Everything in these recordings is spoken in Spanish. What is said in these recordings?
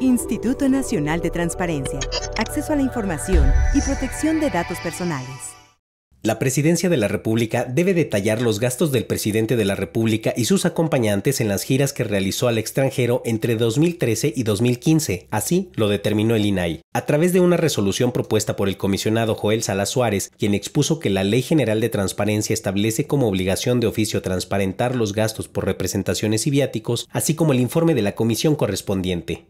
Instituto Nacional de Transparencia, Acceso a la Información y Protección de Datos Personales. La Presidencia de la República debe detallar los gastos del presidente de la República y sus acompañantes en las giras que realizó al extranjero entre 2013 y 2015, así lo determinó el INAI. A través de una resolución propuesta por el comisionado Joel Salas Suárez, quien expuso que la Ley General de Transparencia establece como obligación de oficio transparentar los gastos por representaciones y viáticos, así como el informe de la comisión correspondiente.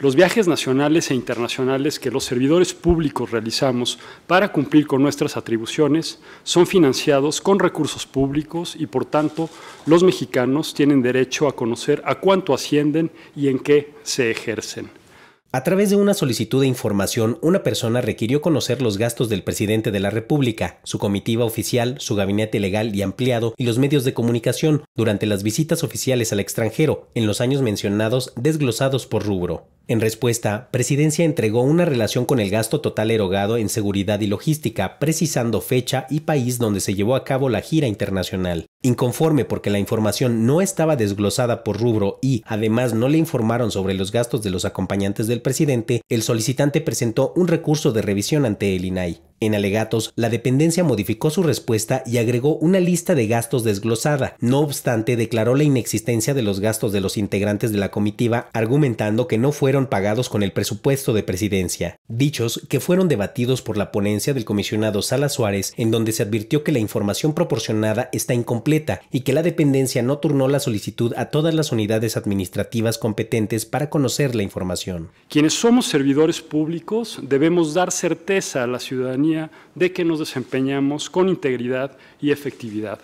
Los viajes nacionales e internacionales que los servidores públicos realizamos para cumplir con nuestras atribuciones son financiados con recursos públicos y, por tanto, los mexicanos tienen derecho a conocer a cuánto ascienden y en qué se ejercen. A través de una solicitud de información, una persona requirió conocer los gastos del presidente de la República, su comitiva oficial, su gabinete legal y ampliado y los medios de comunicación durante las visitas oficiales al extranjero en los años mencionados desglosados por rubro. En respuesta, Presidencia entregó una relación con el gasto total erogado en seguridad y logística, precisando fecha y país donde se llevó a cabo la gira internacional. Inconforme porque la información no estaba desglosada por rubro y, además, no le informaron sobre los gastos de los acompañantes del presidente, el solicitante presentó un recurso de revisión ante el INAI. En alegatos, la dependencia modificó su respuesta y agregó una lista de gastos desglosada. No obstante, declaró la inexistencia de los gastos de los integrantes de la comitiva, argumentando que no fueron pagados con el presupuesto de presidencia. Dichos que fueron debatidos por la ponencia del comisionado Sala Suárez, en donde se advirtió que la información proporcionada está incompleta y que la dependencia no turnó la solicitud a todas las unidades administrativas competentes para conocer la información. Quienes somos servidores públicos debemos dar certeza a la ciudadanía de que nos desempeñamos con integridad y efectividad.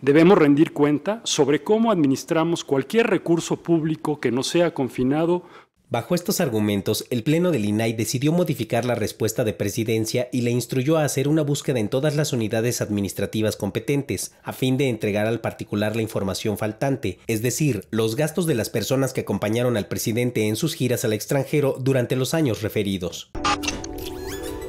Debemos rendir cuenta sobre cómo administramos cualquier recurso público que no sea confinado Bajo estos argumentos, el Pleno del INAI decidió modificar la respuesta de presidencia y le instruyó a hacer una búsqueda en todas las unidades administrativas competentes, a fin de entregar al particular la información faltante, es decir, los gastos de las personas que acompañaron al presidente en sus giras al extranjero durante los años referidos.